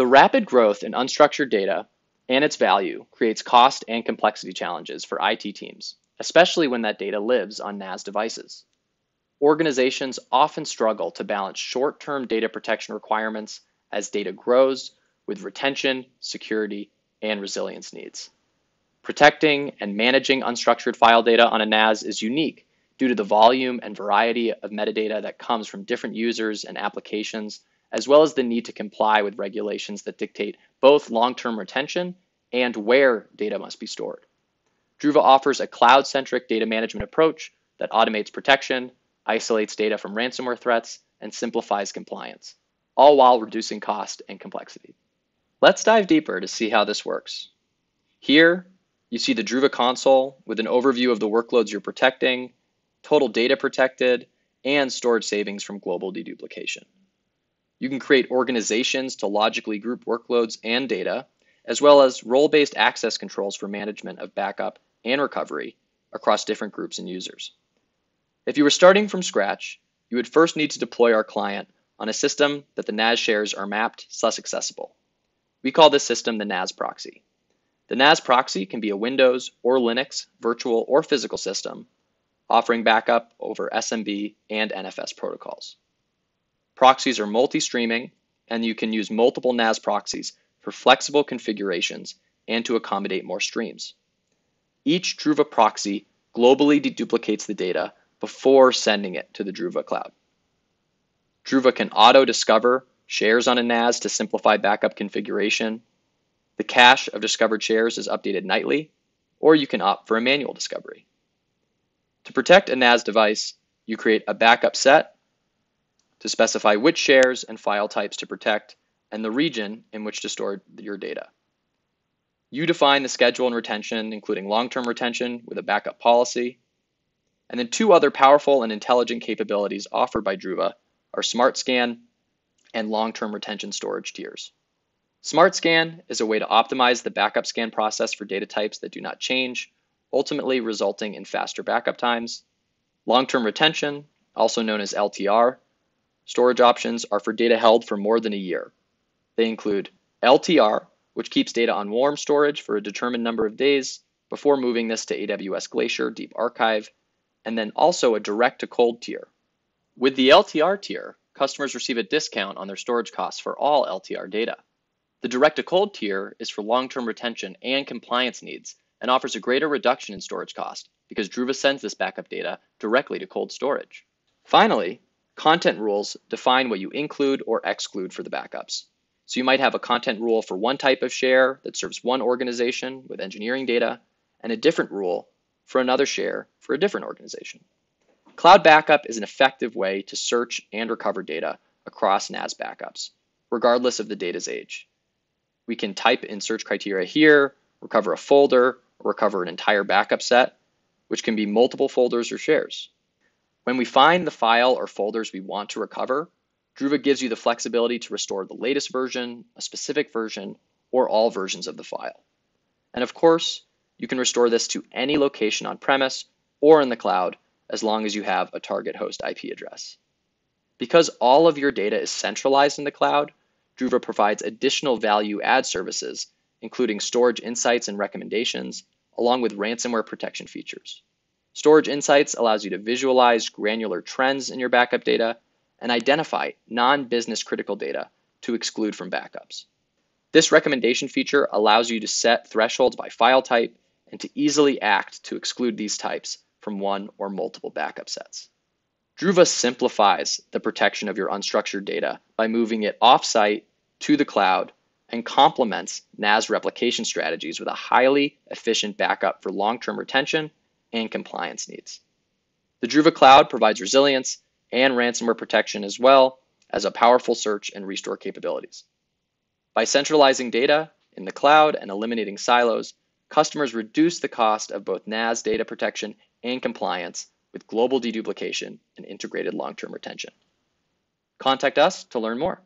The rapid growth in unstructured data and its value creates cost and complexity challenges for IT teams, especially when that data lives on NAS devices. Organizations often struggle to balance short term data protection requirements as data grows with retention, security, and resilience needs. Protecting and managing unstructured file data on a NAS is unique due to the volume and variety of metadata that comes from different users and applications as well as the need to comply with regulations that dictate both long-term retention and where data must be stored. Druva offers a cloud-centric data management approach that automates protection, isolates data from ransomware threats, and simplifies compliance, all while reducing cost and complexity. Let's dive deeper to see how this works. Here, you see the Druva console with an overview of the workloads you're protecting, total data protected, and storage savings from global deduplication. You can create organizations to logically group workloads and data, as well as role based access controls for management of backup and recovery across different groups and users. If you were starting from scratch, you would first need to deploy our client on a system that the NAS shares are mapped slash accessible. We call this system the NAS proxy. The NAS proxy can be a Windows or Linux virtual or physical system offering backup over SMB and NFS protocols. Proxies are multi-streaming, and you can use multiple NAS proxies for flexible configurations and to accommodate more streams. Each Druva proxy globally deduplicates the data before sending it to the Druva cloud. Druva can auto-discover shares on a NAS to simplify backup configuration. The cache of discovered shares is updated nightly, or you can opt for a manual discovery. To protect a NAS device, you create a backup set to specify which shares and file types to protect and the region in which to store your data. You define the schedule and retention, including long-term retention with a backup policy. And then two other powerful and intelligent capabilities offered by Druva are Smart Scan and long-term retention storage tiers. Smart Scan is a way to optimize the backup scan process for data types that do not change, ultimately resulting in faster backup times. Long-term retention, also known as LTR, storage options are for data held for more than a year. They include LTR, which keeps data on warm storage for a determined number of days before moving this to AWS Glacier Deep Archive, and then also a direct to cold tier. With the LTR tier, customers receive a discount on their storage costs for all LTR data. The direct to cold tier is for long term retention and compliance needs and offers a greater reduction in storage cost because Druva sends this backup data directly to cold storage. Finally, Content rules define what you include or exclude for the backups. So you might have a content rule for one type of share that serves one organization with engineering data, and a different rule for another share for a different organization. Cloud Backup is an effective way to search and recover data across NAS backups, regardless of the data's age. We can type in search criteria here, recover a folder, or recover an entire backup set, which can be multiple folders or shares. When we find the file or folders we want to recover, Druva gives you the flexibility to restore the latest version, a specific version, or all versions of the file. And of course, you can restore this to any location on premise or in the cloud as long as you have a target host IP address. Because all of your data is centralized in the cloud, Druva provides additional value add services, including storage insights and recommendations, along with ransomware protection features. Storage Insights allows you to visualize granular trends in your backup data and identify non business critical data to exclude from backups. This recommendation feature allows you to set thresholds by file type and to easily act to exclude these types from one or multiple backup sets. Druva simplifies the protection of your unstructured data by moving it offsite to the cloud and complements NAS replication strategies with a highly efficient backup for long term retention and compliance needs. The Druva Cloud provides resilience and ransomware protection as well as a powerful search and restore capabilities. By centralizing data in the cloud and eliminating silos, customers reduce the cost of both NAS data protection and compliance with global deduplication and integrated long-term retention. Contact us to learn more.